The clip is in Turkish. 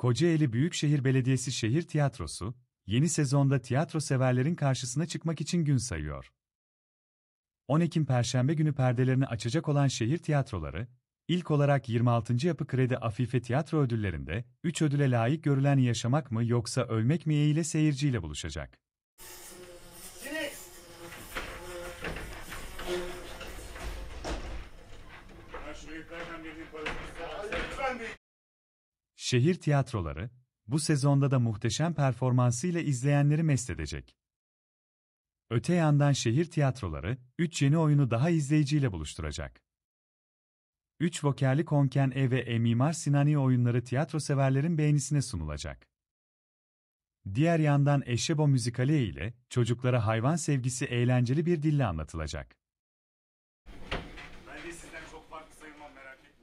Kocaeli Büyükşehir Belediyesi Şehir Tiyatrosu, yeni sezonda tiyatro severlerin karşısına çıkmak için gün sayıyor. 10 Ekim Perşembe günü perdelerini açacak olan şehir tiyatroları, ilk olarak 26. Yapı Kredi Afife Tiyatro Ödülleri'nde 3 ödüle layık görülen Yaşamak mı yoksa Ölmek mi ile seyirciyle buluşacak. Şimdi... Şehir tiyatroları, bu sezonda da muhteşem performansıyla izleyenleri mest edecek. Öte yandan şehir tiyatroları, 3 yeni oyunu daha izleyiciyle buluşturacak. 3 vokerli Konken E ve E Mimar Sinani oyunları tiyatro severlerin beğenisine sunulacak. Diğer yandan Eşebo müzikali ile çocuklara hayvan sevgisi eğlenceli bir dille anlatılacak. Ben de sizden çok farklı sayılmam merak etmeyin.